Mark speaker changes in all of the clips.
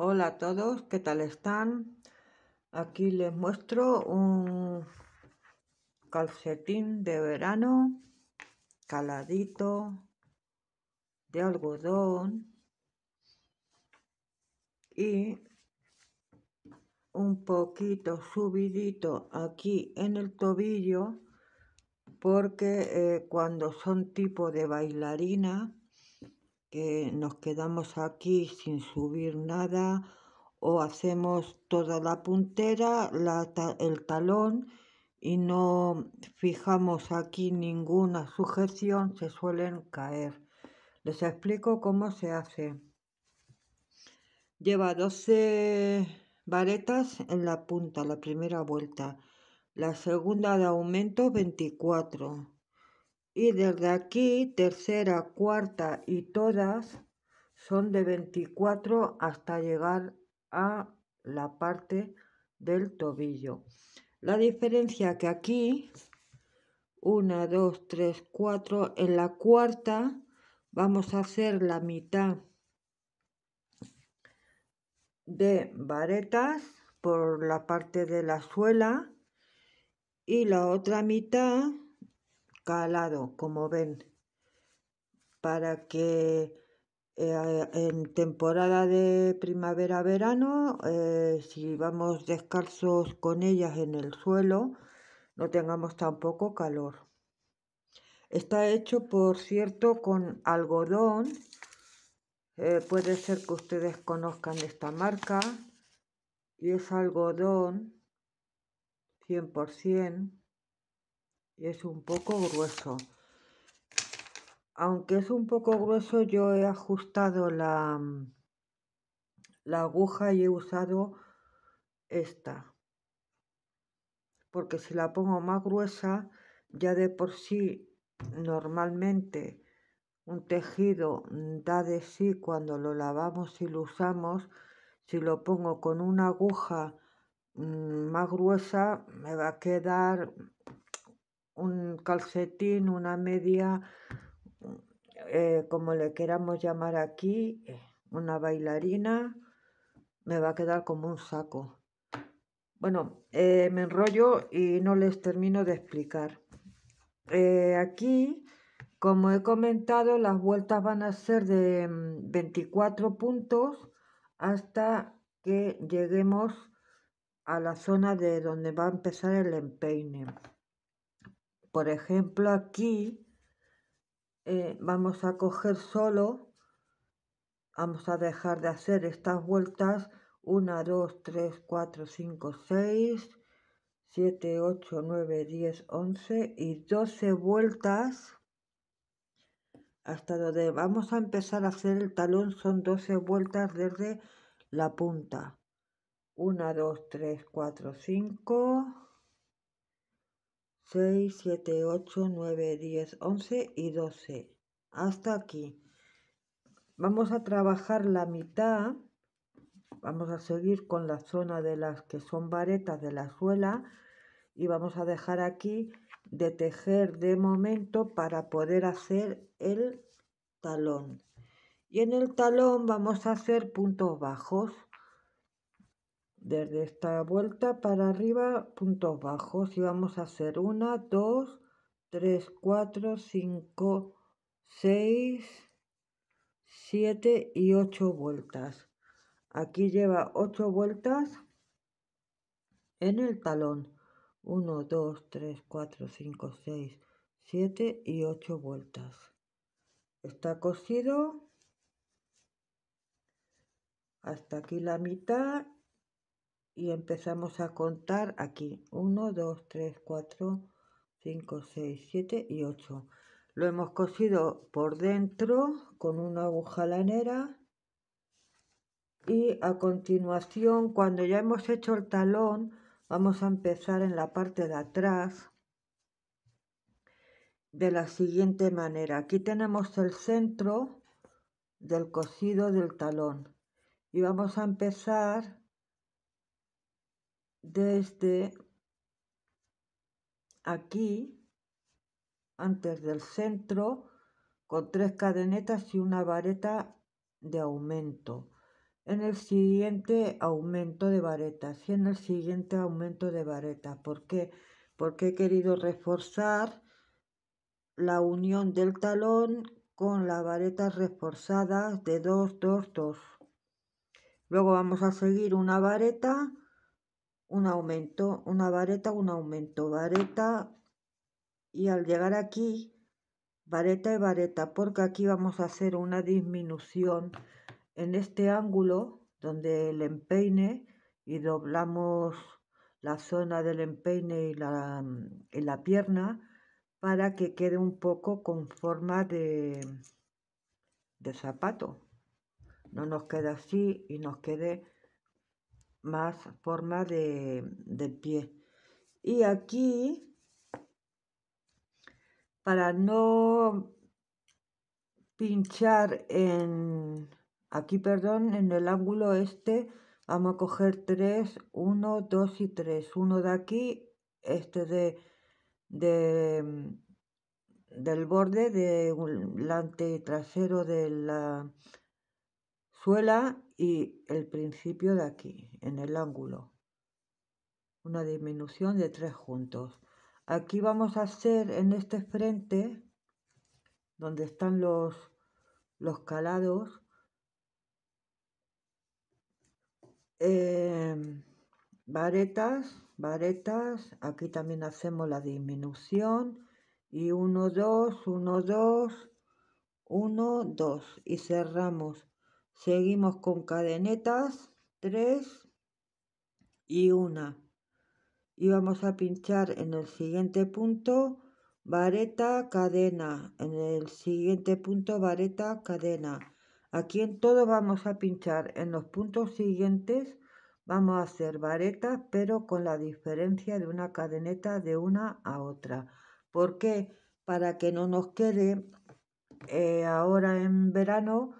Speaker 1: Hola a todos, ¿qué tal están? Aquí les muestro un calcetín de verano caladito de algodón y un poquito subidito aquí en el tobillo porque eh, cuando son tipo de bailarina que nos quedamos aquí sin subir nada o hacemos toda la puntera, el talón y no fijamos aquí ninguna sujeción, se suelen caer. Les explico cómo se hace. Lleva 12 varetas en la punta, la primera vuelta. La segunda de aumento 24. Y desde aquí, tercera, cuarta y todas son de 24 hasta llegar a la parte del tobillo. La diferencia que aquí, 1, 2, 3, 4, en la cuarta vamos a hacer la mitad de varetas por la parte de la suela y la otra mitad calado, como ven, para que eh, en temporada de primavera-verano, eh, si vamos descalzos con ellas en el suelo, no tengamos tampoco calor. Está hecho, por cierto, con algodón. Eh, puede ser que ustedes conozcan esta marca. Y es algodón 100% es un poco grueso. Aunque es un poco grueso, yo he ajustado la, la aguja y he usado esta. Porque si la pongo más gruesa, ya de por sí normalmente un tejido da de sí cuando lo lavamos y lo usamos, si lo pongo con una aguja mm, más gruesa me va a quedar un calcetín, una media, eh, como le queramos llamar aquí, una bailarina, me va a quedar como un saco. Bueno, eh, me enrollo y no les termino de explicar. Eh, aquí, como he comentado, las vueltas van a ser de 24 mm, puntos hasta que lleguemos a la zona de donde va a empezar el empeine por ejemplo aquí eh, vamos a coger solo vamos a dejar de hacer estas vueltas 1, 2, 3, 4, 5, 6 7, 8, 9, 10, 11 y 12 vueltas hasta donde vamos a empezar a hacer el talón son 12 vueltas desde la punta 1, 2, 3, 4, 5 6, 7, 8, 9, 10, 11 y 12. Hasta aquí. Vamos a trabajar la mitad. Vamos a seguir con la zona de las que son varetas de la suela y vamos a dejar aquí de tejer de momento para poder hacer el talón. Y en el talón vamos a hacer puntos bajos desde esta vuelta para arriba puntos bajos y vamos a hacer 1 2 3 4 5 6 7 y 8 vueltas aquí lleva 8 vueltas en el talón 1 2 3 4 5 6 7 y 8 vueltas está cosido hasta aquí la mitad y empezamos a contar aquí 1 2 3 4 5 6 7 y 8 lo hemos cosido por dentro con una aguja lanera y a continuación cuando ya hemos hecho el talón vamos a empezar en la parte de atrás de la siguiente manera aquí tenemos el centro del cosido del talón y vamos a empezar desde aquí, antes del centro, con tres cadenetas y una vareta de aumento. En el siguiente aumento de varetas y en el siguiente aumento de varetas. ¿Por Porque he querido reforzar la unión del talón con la vareta reforzada de 2, 2, 2. Luego vamos a seguir una vareta un aumento, una vareta, un aumento, vareta y al llegar aquí, vareta y vareta, porque aquí vamos a hacer una disminución en este ángulo donde el empeine y doblamos la zona del empeine y la, la pierna para que quede un poco con forma de, de zapato. No nos queda así y nos quede más forma de, de pie. Y aquí, para no pinchar en, aquí perdón, en el ángulo este, vamos a coger 3, 1, 2 y 3. Uno de aquí, este de, de del borde de delante y trasero de la y el principio de aquí, en el ángulo. Una disminución de tres juntos. Aquí vamos a hacer en este frente, donde están los, los calados, eh, varetas, varetas, aquí también hacemos la disminución y 1, 2, 1, 2, 1, 2 y cerramos Seguimos con cadenetas, 3 y 1. Y vamos a pinchar en el siguiente punto, vareta, cadena. En el siguiente punto, vareta, cadena. Aquí en todo vamos a pinchar en los puntos siguientes vamos a hacer varetas pero con la diferencia de una cadeneta de una a otra. ¿Por qué? Para que no nos quede eh, ahora en verano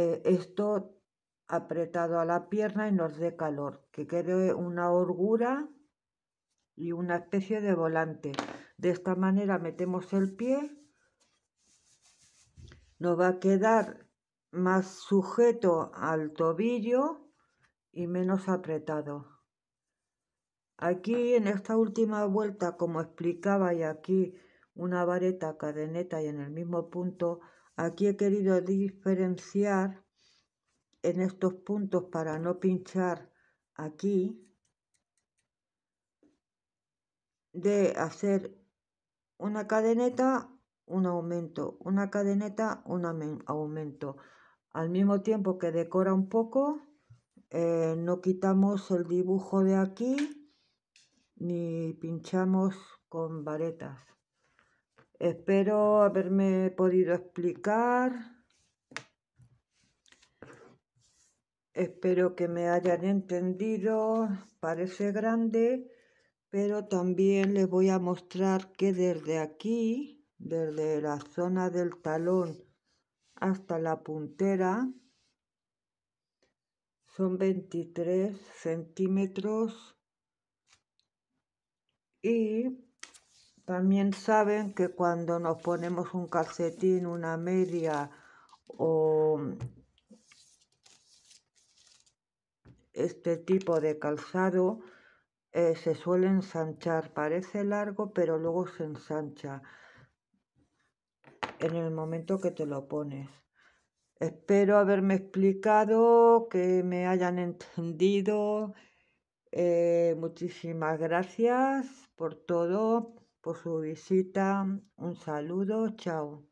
Speaker 1: eh, esto apretado a la pierna y nos dé calor, que quede una orgura y una especie de volante. De esta manera metemos el pie, nos va a quedar más sujeto al tobillo y menos apretado. Aquí en esta última vuelta, como explicaba, y aquí una vareta, cadeneta y en el mismo punto, Aquí he querido diferenciar en estos puntos para no pinchar aquí de hacer una cadeneta, un aumento, una cadeneta, un aumento. Al mismo tiempo que decora un poco, eh, no quitamos el dibujo de aquí ni pinchamos con varetas. Espero haberme podido explicar. Espero que me hayan entendido. Parece grande, pero también les voy a mostrar que desde aquí, desde la zona del talón hasta la puntera, son 23 centímetros y también saben que cuando nos ponemos un calcetín, una media o este tipo de calzado, eh, se suele ensanchar. Parece largo, pero luego se ensancha en el momento que te lo pones. Espero haberme explicado, que me hayan entendido. Eh, muchísimas gracias por todo su visita. Un saludo, chao.